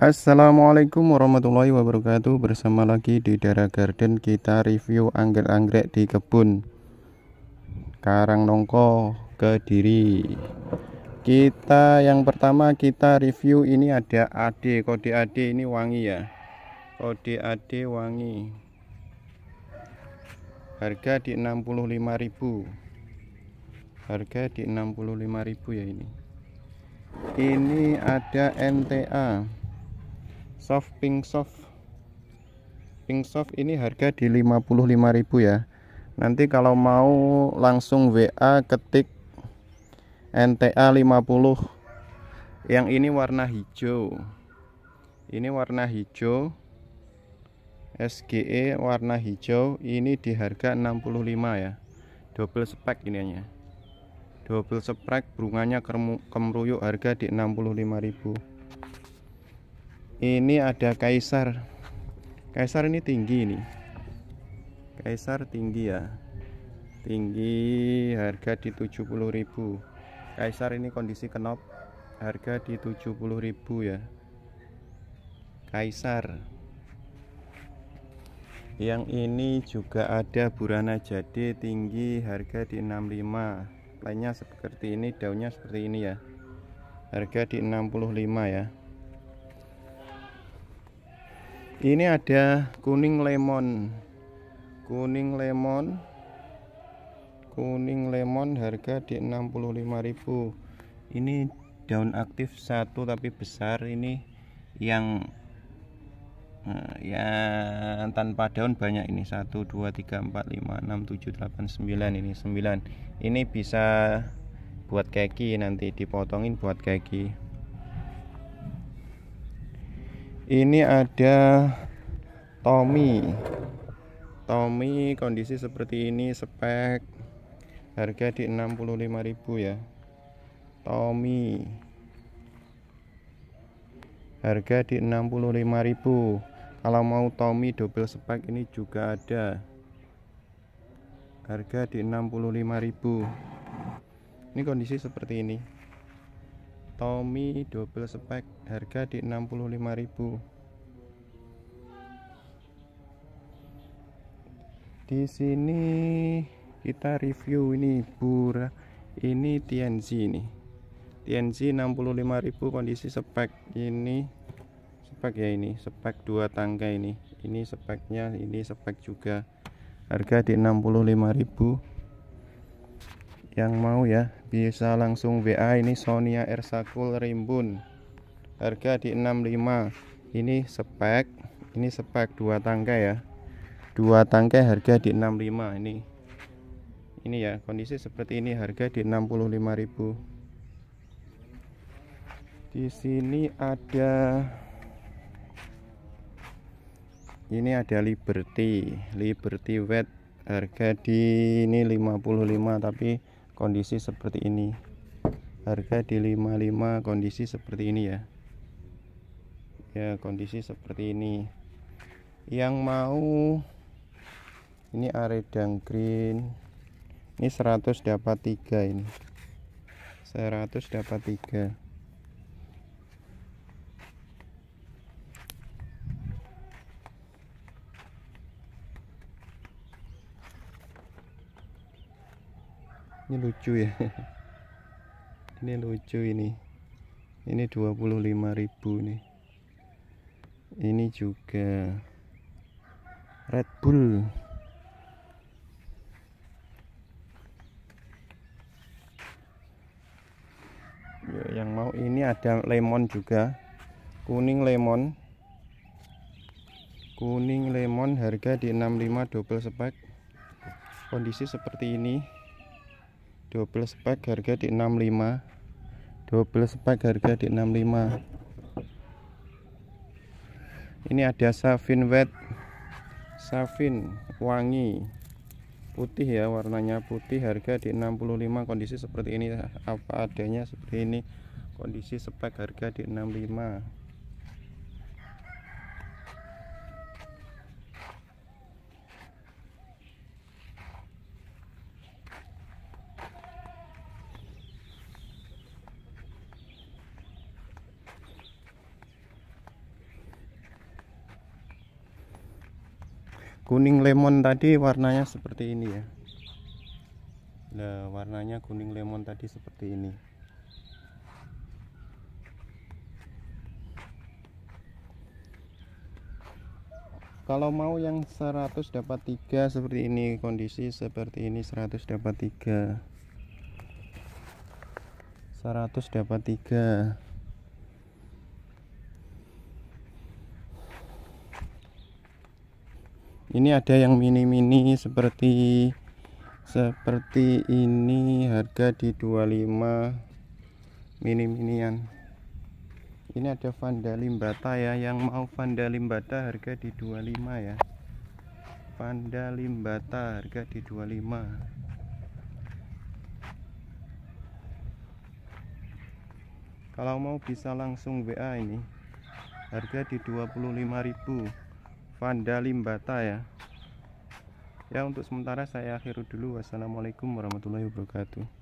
Assalamualaikum warahmatullahi wabarakatuh Bersama lagi di Dara Garden Kita review anggrek-anggrek di kebun Karang Nongko Kediri Kita yang pertama kita review ini ada AD Kode AD ini wangi ya Kode AD wangi Harga di 65000 harga di 65000 ya ini ini ada NTA soft pink soft pink soft ini harga di 55.000 ya nanti kalau mau langsung WA ketik NTA 50 yang ini warna hijau ini warna hijau SGE warna hijau ini di harga 65 ya double spek ini hanya double spek bunganya kemruyuk harga di 65.000 ini ada kaisar kaisar ini tinggi ini kaisar tinggi ya tinggi harga di 70.000 kaisar ini kondisi kenop harga di 70.000 ya kaisar yang ini juga ada burana jadi tinggi harga di 65 lainnya seperti ini daunnya seperti ini ya harga di 65 ya ini ada kuning lemon kuning lemon kuning lemon harga di 65000 ini daun aktif satu tapi besar ini yang ya tanpa daun banyak ini 1 2 3 4 5 6 7 8 9 ini 9 ini bisa buat keki nanti dipotongin buat keki ini ada Tommy Tommy kondisi seperti ini spek harga di 65.000 ya Tommy harga di 65.000 kalau mau Tommy double spek ini juga ada harga di 65.000 ini kondisi seperti ini Tommy double spek harga di 65.000 di sini kita review ini bura ini TNC ini TNC 65.000 kondisi spek ini spek ya ini spek dua tangga ini ini speknya ini spek juga harga di 65.000 yang mau ya bisa langsung WA ini Sonia Ersakul Rimbun harga di 65 ini spek ini spek dua tangkai ya dua tangkai harga di 65 ini ini ya kondisi seperti ini harga di 65.000 di sini ada ini ada Liberty Liberty Wet harga di ini 55 tapi kondisi seperti ini harga di 55 kondisi seperti ini ya ya kondisi seperti ini yang mau ini aredang green ini 100 dapat tiga ini 100 dapat tiga. ini lucu ya ini lucu ini ini 25.000 nih ini juga Red Bull ya, yang mau ini ada lemon juga kuning lemon kuning lemon harga di 65 double spek kondisi seperti ini double spek harga di 65 double spek harga di 65 ini ada savin wet savin wangi putih ya warnanya putih harga di 65 kondisi seperti ini apa adanya seperti ini kondisi spek harga di 65 kuning lemon tadi warnanya seperti ini ya nah, warnanya kuning lemon tadi seperti ini kalau mau yang 100 dapat 3 seperti ini kondisi seperti ini 100 dapat 3 100 dapat 3 ini ada yang mini-mini seperti seperti ini harga di 25 mini-minian ini ada Vanda Limbata ya yang mau Vanda Limbata harga di 25 ya Vanda Limbata harga di 25 kalau mau bisa langsung WA ini harga di 25.000 Vanda Limbata ya ya untuk sementara saya akhiri dulu wassalamualaikum warahmatullahi wabarakatuh